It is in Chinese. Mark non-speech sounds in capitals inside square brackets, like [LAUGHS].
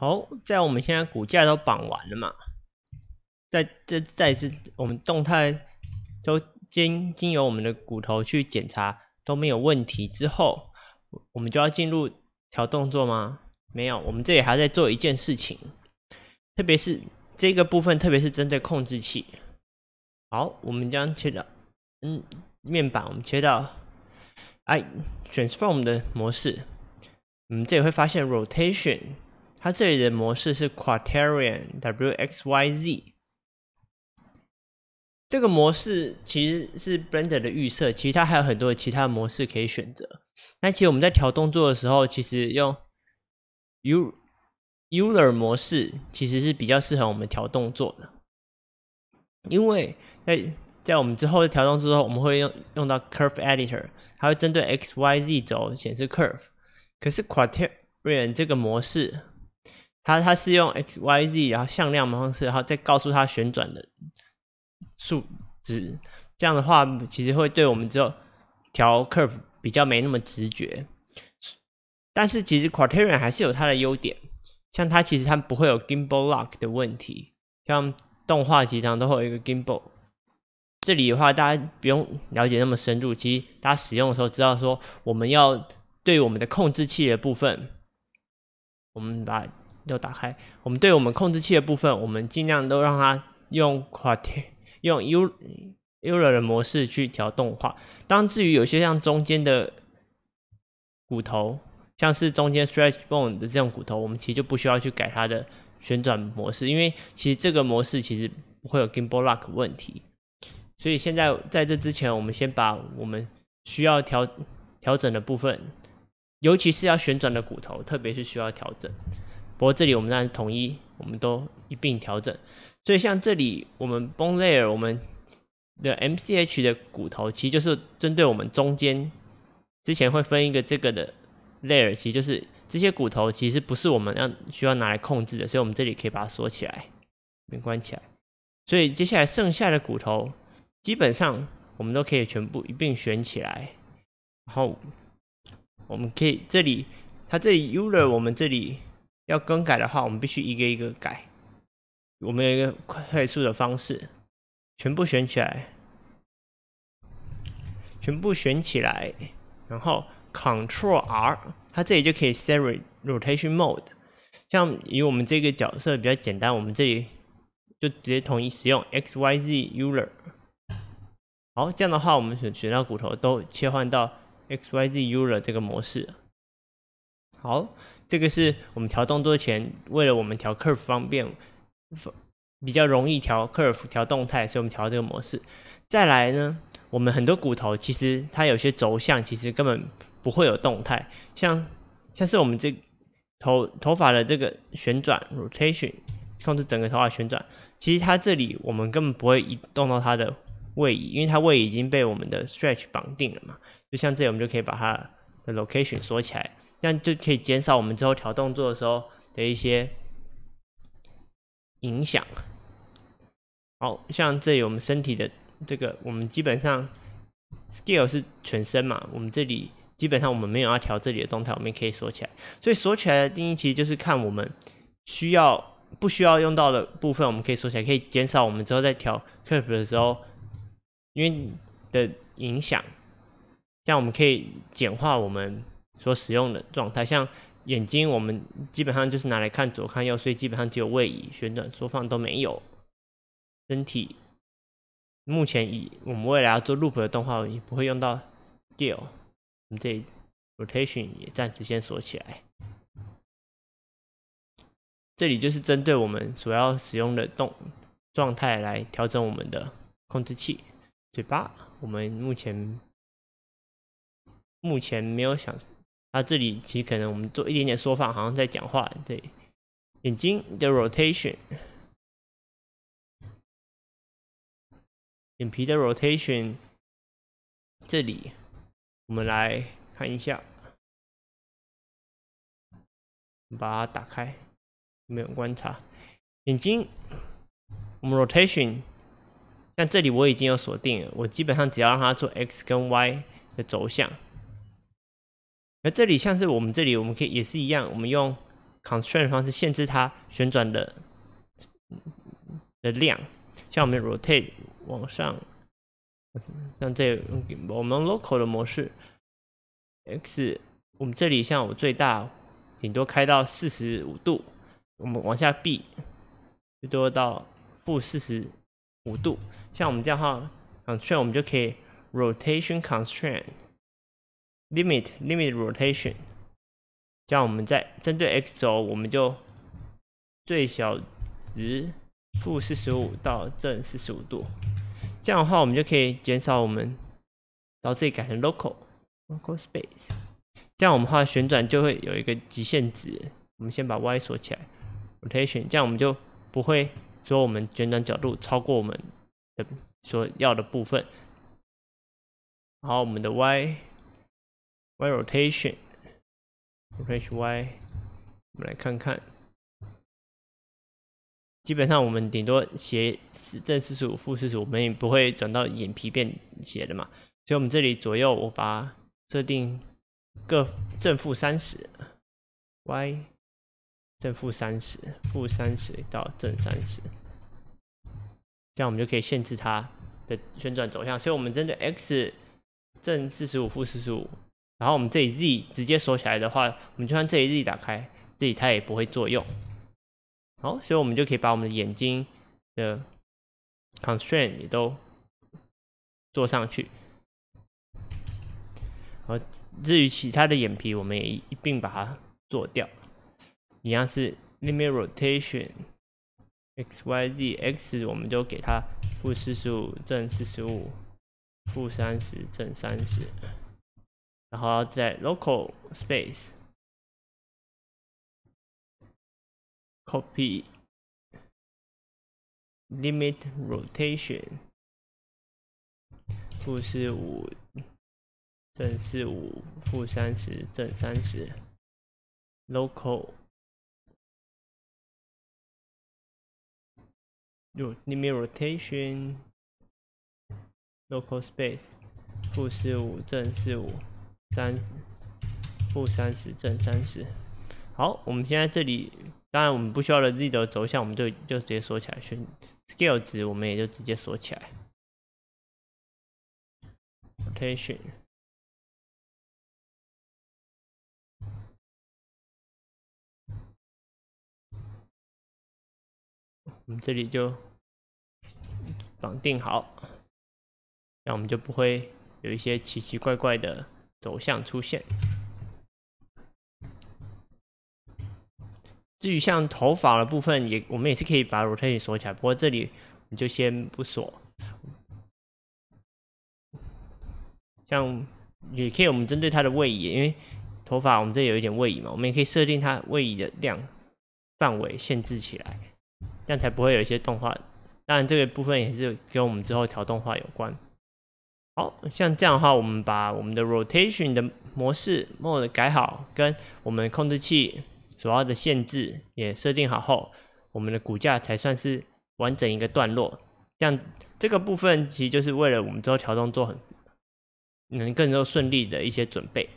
好，在我们现在骨架都绑完了嘛？在这在这，我们动态都经经由我们的骨头去检查都没有问题之后，我们就要进入调动作吗？没有，我们这里还在做一件事情，特别是这个部分，特别是针对控制器。好，我们将切到嗯面板，我们切到 I Transform 的模式。嗯，这里会发现 Rotation。它这里的模式是 Quaternion W X Y Z，这个模式其实是 Blender 的预设，其实它还有很多其他模式可以选择。那其实我们在调动作的时候，其实用 U Euler 模式其实是比较适合我们调动作的，因为在在我们之后的调动作之后，我们会用用到 Curve Editor，它会针对 X Y Z 轴显示 Curve。可是 Quaternion 这个模式。它它是用 x y z 然后向量方式，然后再告诉它旋转的数值。这样的话，其实会对我们之后调 curve 比较没那么直觉。但是其实 Quaternion 还是有它的优点，像它其实它不会有 gimbal lock 的问题。像动画机上都会有一个 gimbal，这里的话大家不用了解那么深入。其实大家使用的时候知道说，我们要对我们的控制器的部分，我们把。都打开。我们对我们控制器的部分，我们尽量都让它用 quart [LAUGHS] 用 u u e 的模式去调动画。当至于有些像中间的骨头，像是中间 stretch bone 的这种骨头，我们其实就不需要去改它的旋转模式，因为其实这个模式其实会有 gimbal lock 问题。所以现在在这之前，我们先把我们需要调调整的部分，尤其是要旋转的骨头，特别是需要调整。不过这里我们然统一，我们都一并调整。所以像这里我们 Bone Layer，我们的 MCH 的骨头，其实就是针对我们中间之前会分一个这个的 Layer，其实就是这些骨头其实不是我们要需要拿来控制的，所以我们这里可以把它锁起来，关起来。所以接下来剩下的骨头，基本上我们都可以全部一并选起来，然后我们可以这里，它这里 Uler 我们这里。要更改的话，我们必须一个一个改。我们有一个快速的方式，全部选起来，全部选起来，然后 Control R，它这里就可以 set rotation mode。像以我们这个角色比较简单，我们这里就直接统一使用 XYZ Euler。好，这样的话，我们选选到骨头都切换到 XYZ Euler 这个模式。好，这个是我们调动作前，为了我们调 curve 方便，比较容易调 curve 调动态，所以我们调这个模式。再来呢，我们很多骨头其实它有些轴向其实根本不会有动态，像像是我们这头头发的这个旋转 rotation 控制整个头发旋转，其实它这里我们根本不会移动到它的位移，因为它位移已经被我们的 stretch 绑定了嘛。就像这里我们就可以把它的 location 锁起来。这样就可以减少我们之后调动作的时候的一些影响。好，像这里我们身体的这个，我们基本上 scale 是全身嘛，我们这里基本上我们没有要调这里的动态，我们可以锁起来。所以锁起来的定义其实就是看我们需要不需要用到的部分，我们可以锁起来，可以减少我们之后在调 curve 的时候因为的影响。这样我们可以简化我们。所使用的状态，像眼睛，我们基本上就是拿来看左看右，所以基本上只有位移、旋转、缩放都没有。身体目前以我们未来要做 loop 的动画，不会用到 deal，我们这 rotation 也暂时先锁起来。这里就是针对我们所要使用的动状态来调整我们的控制器。嘴巴，我们目前目前没有想。它这里其实可能我们做一点点缩放，好像在讲话。对，眼睛的 rotation，眼皮的 rotation。这里我们来看一下，把它打开，没有观察。眼睛，我们 rotation。但这里我已经有锁定，了，我基本上只要让它做 x 跟 y 的轴向。这里像是我们这里，我们可以也是一样，我们用 constraint 方式限制它旋转的的量。像我们 rotate 往上，像这我们 local 的模式 x，我们这里像我最大顶多开到四十五度，我们往下 b 最多到负四十五度。像我们这样话 constraint，我们就可以 rotation constraint。limit limit rotation，这样我们在针对 x 轴，我们就最小值负四十五到正四十五度，这样的话我们就可以减少我们，然后这里改成 local local space，这样我们的话旋转就会有一个极限值。我们先把 y 锁起来，rotation，这样我们就不会说我们旋转角度超过我们的所要的部分，然后我们的 y。Y rotation, rotation Y，我们来看看。基本上我们顶多斜正四十五、负四十五，我们也不会转到眼皮变斜的嘛。所以，我们这里左右，我把设定各正负三十 Y，正负三十、负三十到正三十，这样我们就可以限制它的旋转走向。所以，我们针对 X 正四十五、负四十五。然后我们这里 Z 直接锁起来的话，我们就算这里 Z 打开，这里它也不会作用。好，所以我们就可以把我们的眼睛的 constraint 也都做上去。而至于其他的眼皮，我们也一并把它做掉。一样是 limit rotation XYZ X，我们就给它负四十五、正四十五、负三十、正三十。然后在 local space copy limit rotation 负四五正四五负三十正三十 local limit rotation local space 负四五正四五三，负三十，正三十。好，我们现在这里，当然我们不需要的 Z 轴向，我们就就直接锁起来。选 Scale 值我们也就直接锁起来。Rotation，我们这里就绑定好，那我们就不会有一些奇奇怪怪的。走向出现。至于像头发的部分，也我们也是可以把 rotation 锁起来，不过这里我们就先不锁。像也可以，我们针对它的位移，因为头发我们这有一点位移嘛，我们也可以设定它位移的量范围限制起来，这样才不会有一些动画。当然，这个部分也是跟我们之后调动画有关。好像这样的话，我们把我们的 rotation 的模式 mode 改好，跟我们控制器主要的限制也设定好后，我们的骨架才算是完整一个段落。这样这个部分，其实就是为了我们之后调动做很能更多顺利的一些准备。